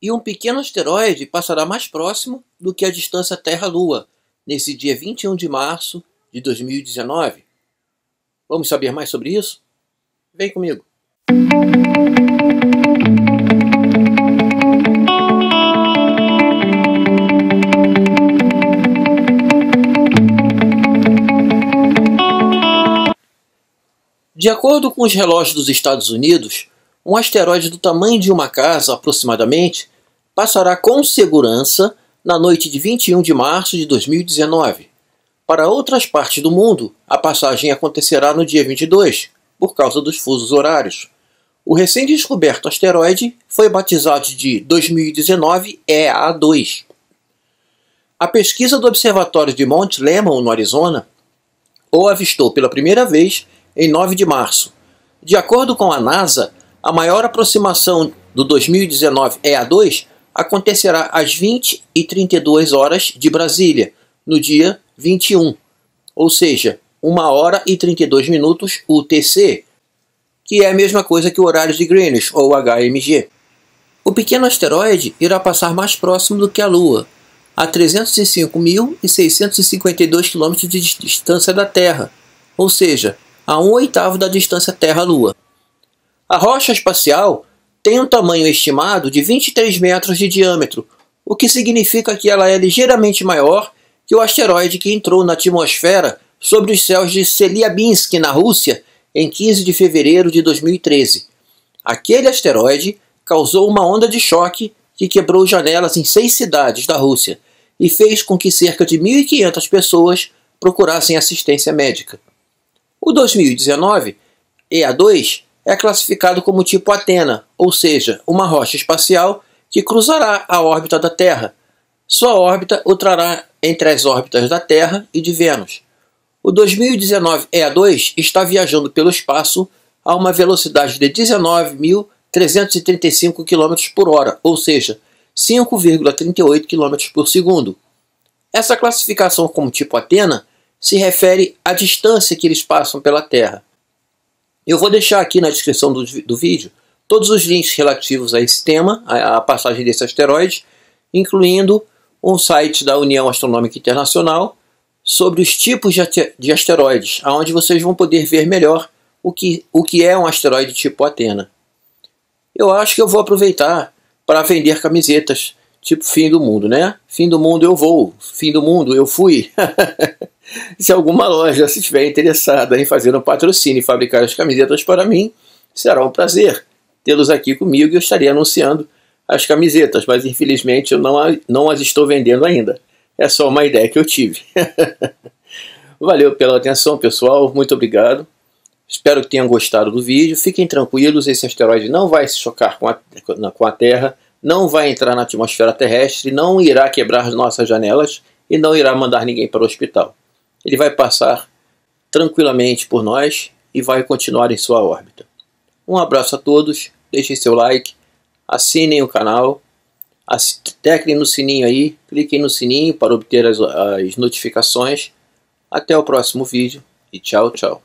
e um pequeno asteroide passará mais próximo do que a distância Terra-Lua, nesse dia 21 de março de 2019. Vamos saber mais sobre isso? Vem comigo! De acordo com os relógios dos Estados Unidos, um asteroide do tamanho de uma casa, aproximadamente, passará com segurança na noite de 21 de março de 2019. Para outras partes do mundo, a passagem acontecerá no dia 22, por causa dos fusos horários. O recém-descoberto asteroide foi batizado de 2019 EA2. A pesquisa do Observatório de Mount Lemmon, no Arizona, o avistou pela primeira vez em 9 de março. De acordo com a NASA, a maior aproximação do 2019 EA2 é acontecerá às 20 e 32 horas de Brasília, no dia 21, ou seja, 1 hora e 32 minutos UTC, que é a mesma coisa que o horário de Greenwich ou HMG. O pequeno asteroide irá passar mais próximo do que a Lua, a 305.652 km de distância da Terra, ou seja, a um oitavo da distância Terra-Lua. A rocha espacial tem um tamanho estimado de 23 metros de diâmetro, o que significa que ela é ligeiramente maior que o asteroide que entrou na atmosfera sobre os céus de Chelyabinsk, na Rússia, em 15 de fevereiro de 2013. Aquele asteroide causou uma onda de choque que quebrou janelas em seis cidades da Rússia e fez com que cerca de 1.500 pessoas procurassem assistência médica. O 2019, EA2, é classificado como tipo Atena, ou seja, uma rocha espacial que cruzará a órbita da Terra. Sua órbita ultrará entre as órbitas da Terra e de Vênus. O 2019 EA2 está viajando pelo espaço a uma velocidade de 19.335 km por hora, ou seja, 5,38 km por segundo. Essa classificação como tipo Atena se refere à distância que eles passam pela Terra. Eu vou deixar aqui na descrição do, do vídeo todos os links relativos a esse tema, a, a passagem desse asteroide, incluindo um site da União Astronômica Internacional sobre os tipos de asteroides, aonde vocês vão poder ver melhor o que, o que é um asteroide tipo Atena. Eu acho que eu vou aproveitar para vender camisetas tipo fim do mundo, né? Fim do mundo eu vou, fim do mundo eu fui. Se alguma loja se estiver interessada em fazer um patrocínio e fabricar as camisetas para mim, será um prazer tê-los aqui comigo e eu estarei anunciando as camisetas, mas infelizmente eu não, não as estou vendendo ainda. É só uma ideia que eu tive. Valeu pela atenção, pessoal. Muito obrigado. Espero que tenham gostado do vídeo. Fiquem tranquilos, esse asteroide não vai se chocar com a, com a Terra, não vai entrar na atmosfera terrestre, não irá quebrar nossas janelas e não irá mandar ninguém para o hospital ele vai passar tranquilamente por nós e vai continuar em sua órbita. Um abraço a todos, deixem seu like, assinem o canal, teclem no sininho aí, cliquem no sininho para obter as, as notificações. Até o próximo vídeo e tchau, tchau.